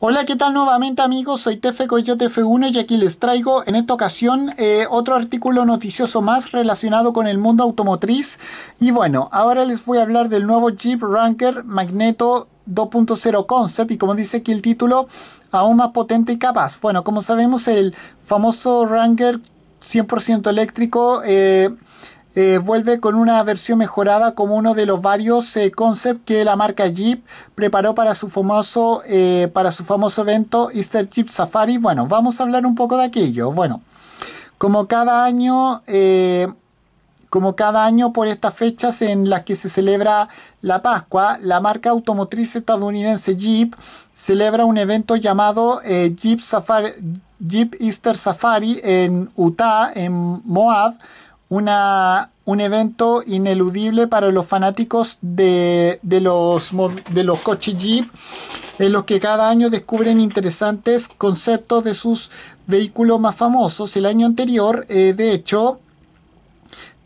Hola, ¿qué tal nuevamente amigos? Soy Tefe Coyote F1 y aquí les traigo en esta ocasión eh, otro artículo noticioso más relacionado con el mundo automotriz. Y bueno, ahora les voy a hablar del nuevo Jeep Ranger Magneto 2.0 Concept y como dice aquí el título, aún más potente y capaz. Bueno, como sabemos el famoso Ranger 100% eléctrico... Eh, eh, vuelve con una versión mejorada como uno de los varios eh, conceptos que la marca Jeep preparó para su famoso eh, para su famoso evento Easter Jeep Safari. Bueno, vamos a hablar un poco de aquello. Bueno, como cada año como cada año por estas fechas en las que se celebra la Pascua, la marca automotriz estadounidense Jeep celebra un evento llamado Jeep, Safari, Jeep Easter Safari en Utah, en Moab, una, un evento ineludible para los fanáticos de, los, de los coches Jeep, en los que cada año descubren interesantes conceptos de sus vehículos más famosos. El año anterior, eh, de hecho,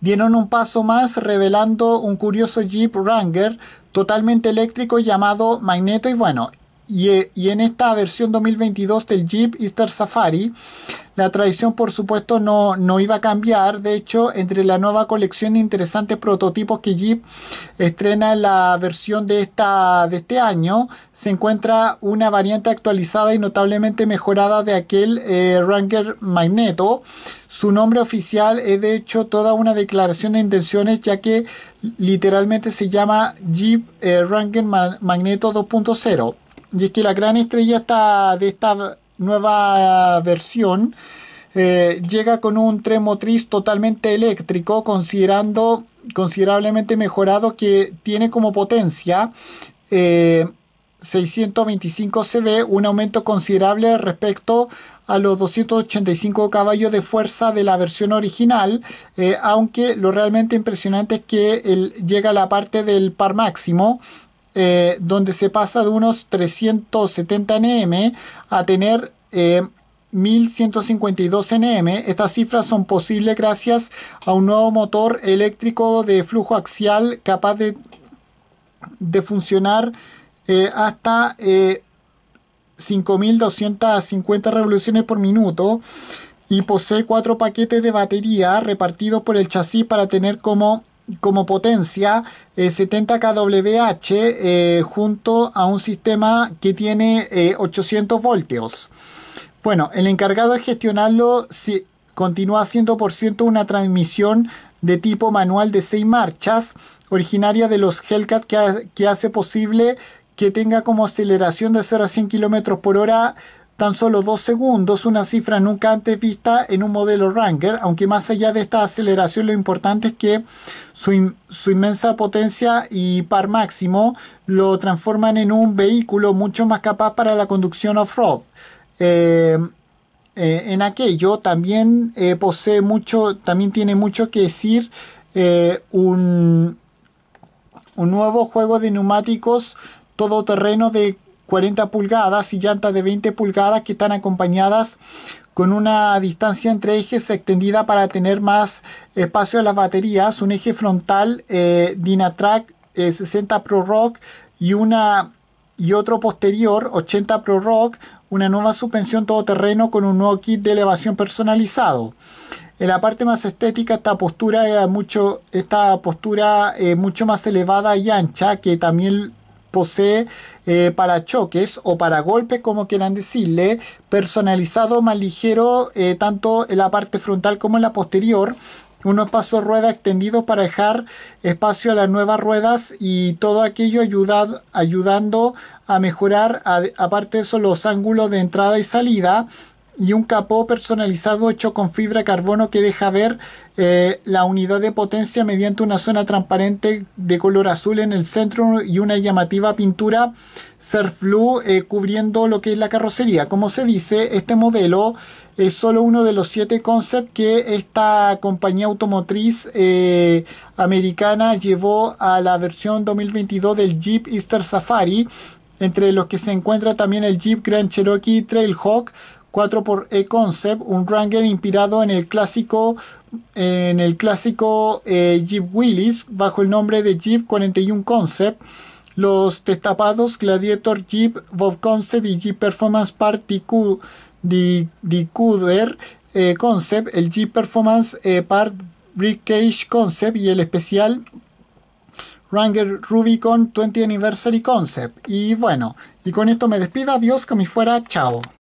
dieron un paso más revelando un curioso Jeep Wrangler totalmente eléctrico llamado Magneto y bueno, y, eh, y en esta versión 2022 del Jeep Easter Safari la tradición, por supuesto, no, iba a cambiar. De hecho, entre la nueva colección de interesantes prototipos que Jeep estrena en la versión de, esta, de este año, se encuentra una variante actualizada y notablemente mejorada de aquel eh, Ranger Magneto. Su nombre oficial es de hecho toda una declaración de intenciones ya que literalmente se llama Jeep eh, Ranger Magneto 2.0. Y es que la gran estrella está de esta nueva versión eh, llega con un tren motriz totalmente eléctrico, considerando considerablemente mejorado que tiene como potencia 625 eh, CV, un aumento considerable respecto a los 285 caballos de fuerza de la versión original, eh, aunque lo realmente impresionante es que él llega a la parte del par máximo eh, donde se pasa de unos 370 NM a tener 1152 eh, NM. Estas cifras son posibles gracias a un nuevo motor eléctrico de flujo axial capaz de, de funcionar eh, hasta 5250 revoluciones por minuto y posee cuatro paquetes de batería repartidos por el chasis para tener como como potencia 70 eh, kWh eh, junto a un sistema que tiene 800 eh, voltios. Bueno, el encargado de gestionarlo si, continúa 100% una transmisión de tipo manual de 6 marchas, originaria de los Hellcat que, que hace posible que tenga como aceleración de 0 a 100 km por hora tan solo dos segundos, una cifra nunca antes vista en un modelo Ranger, aunque más allá de esta aceleración lo importante es que su, inmensa potencia y par máximo lo transforman en un vehículo mucho más capaz para la conducción off-road. Eh, eh, en aquello también eh, posee mucho, también tiene mucho que decir un, un nuevo juego de neumáticos todoterreno de 40 pulgadas y llantas de 20 pulgadas que están acompañadas con una distancia entre ejes extendida para tener más espacio a las baterías, un eje frontal eh, 60 eh, Pro Rock y una y otro posterior 80 Pro Rock, una nueva suspensión todoterreno con un nuevo kit de elevación personalizado. En la parte más estética esta postura es mucho esta postura eh, mucho más elevada y ancha que también posee eh, para choques o para golpes, como quieran decirle, personalizado más ligero, eh, tanto en la parte frontal como en la posterior. Unos pasos rueda extendidos para dejar espacio a las nuevas ruedas y todo aquello ayudando a mejorar, aparte de eso, los ángulos de entrada y salida y un capó personalizado hecho con fibra de carbono que deja ver eh, la unidad de potencia mediante una zona transparente de color azul en el centro y una llamativa pintura surf eh, cubriendo lo que es la carrocería. Como se dice, este modelo es solo uno de los siete concepts que esta compañía automotriz eh, americana llevó a la versión 2022 del Jeep Easter Safari entre los que se encuentra también el Jeep Grand Cherokee Trailhawk 4 por e concept un Ranger inspirado en el clásico, en el clásico eh, Jeep willis bajo el nombre de Jeep 41 Concept. Los destapados Gladiator Jeep, Bob Concept y Jeep Performance Party Q, eh, Concept, el Jeep Performance eh, Part cage Concept y el especial Ranger Rubicon 20 Anniversary Concept. Y bueno, y con esto me despido. Adiós, como me fuera. Chao.